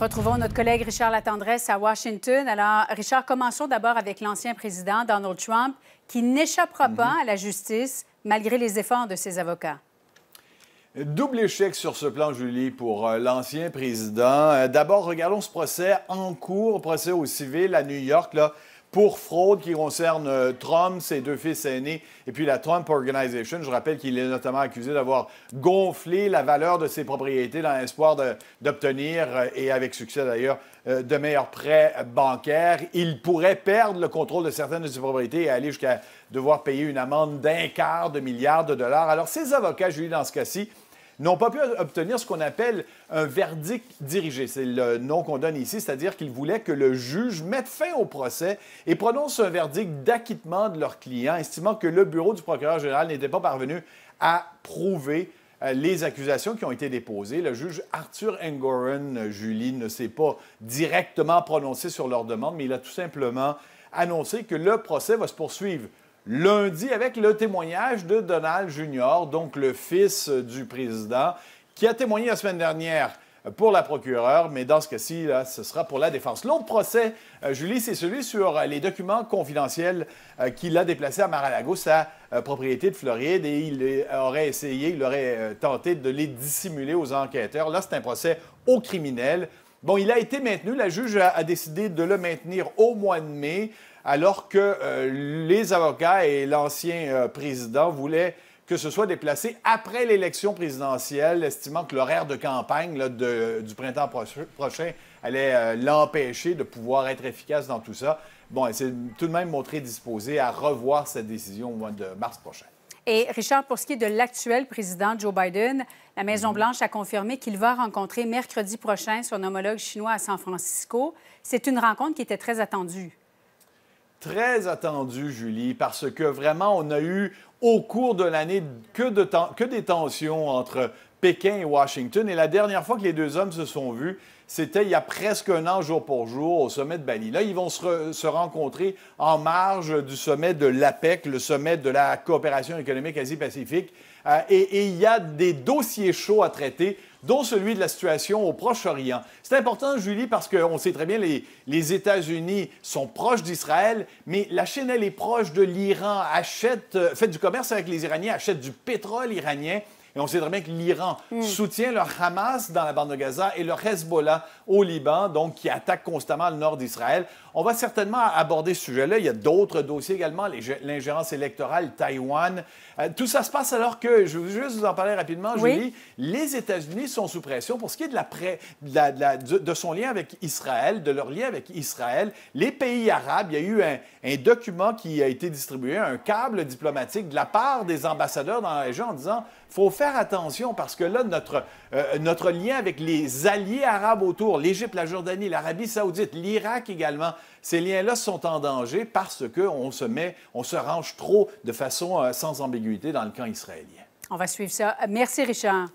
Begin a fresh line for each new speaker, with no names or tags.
Retrouvons notre collègue Richard Latendresse à Washington. Alors, Richard, commençons d'abord avec l'ancien président Donald Trump, qui n'échappera mhm. pas à la justice malgré les efforts de ses avocats.
Double échec sur ce plan, Julie, pour euh, l'ancien président. Euh, d'abord, regardons ce procès en cours, procès au civil à New York, là, pour fraude qui concerne euh, Trump, ses deux fils aînés et puis la Trump Organization. Je rappelle qu'il est notamment accusé d'avoir gonflé la valeur de ses propriétés dans l'espoir d'obtenir, euh, et avec succès d'ailleurs, euh, de meilleurs prêts bancaires. Il pourrait perdre le contrôle de certaines de ses propriétés et aller jusqu'à devoir payer une amende d'un quart de milliard de dollars. Alors, ses avocats, Julie, dans ce cas-ci, n'ont pas pu obtenir ce qu'on appelle un verdict dirigé. C'est le nom qu'on donne ici, c'est-à-dire qu'ils voulaient que le juge mette fin au procès et prononce un verdict d'acquittement de leur client, estimant que le bureau du procureur général n'était pas parvenu à prouver euh, les accusations qui ont été déposées. Le juge Arthur Engoron, Julie, ne s'est pas directement prononcé sur leur demande, mais il a tout simplement annoncé que le procès va se poursuivre lundi avec le témoignage de Donald Jr., donc le fils du président, qui a témoigné la semaine dernière pour la procureure, mais dans ce cas-ci, ce sera pour la défense. L'autre procès, euh, Julie, c'est celui sur euh, les documents confidentiels euh, qu'il a déplacés à Mar-a-Lago, sa propriété de Floride, et il aurait essayé, il aurait tenté de les dissimuler aux enquêteurs. Là, c'est un procès au criminel. Bon, il a été maintenu. La juge a, décidé de le maintenir au mois de mai, alors que euh, les avocats et l'ancien euh, président voulaient que ce soit déplacé après l'élection présidentielle, estimant que l'horaire de campagne du printemps prochain allait euh, l'empêcher de pouvoir être efficace dans tout ça. Bon, elle s'est tout de même montrée disposée à revoir cette décision au mois de mars prochain.
Et Richard, pour ce qui est de l'actuel président Joe Biden, la Maison-Blanche a confirmé qu'il va rencontrer mercredi prochain son homologue chinois à San Francisco. C'est une rencontre qui était très attendue.
Très attendue, Julie, parce que vraiment, on a eu, au cours de l'année que, que des tensions entre Pékin et Washington. Et la dernière fois que les deux hommes se sont vus, c'était il y a presque un an, jour pour jour, au sommet de Bali. Là, ils vont se, rencontrer en marge du sommet de l'APEC, le sommet de la coopération économique Asie-Pacifique. Euh, et, il y a des dossiers chauds à traiter dont celui de la situation au Proche-Orient. C'est important, Julie, parce qu'on sait très bien les, les États-Unis sont proches d'Israël, mais la Chine, elle est proche de l'Iran, achète, euh, fait du commerce avec les Iraniens, achète du pétrole iranien. Et on sait très bien que l'Iran hmm. soutient le Hamas dans la bande de Gaza et le Hezbollah au Liban, donc qui attaque constamment le nord d'Israël. On va certainement aborder ce sujet-là. Il y a d'autres dossiers également, l'ingérence électorale, Taïwan. Euh, tout ça se passe alors que, je veux juste vous en parler rapidement, Julie, les États-Unis sont sous pression pour ce qui est de, de, son lien avec Israël, de leur lien avec Israël. Les pays arabes, il y a eu un, un document qui a été distribué, un câble diplomatique de la part des ambassadeurs dans la région en disant faut faire attention parce que là, notre, euh, notre lien avec les alliés arabes autour, l'Égypte, la Jordanie, l'Arabie saoudite, l'Irak également, ces liens-là sont en danger parce qu'on se met, on se range trop de façon euh, sans ambiguïté dans le camp israélien.
On va suivre ça. Merci, Richard.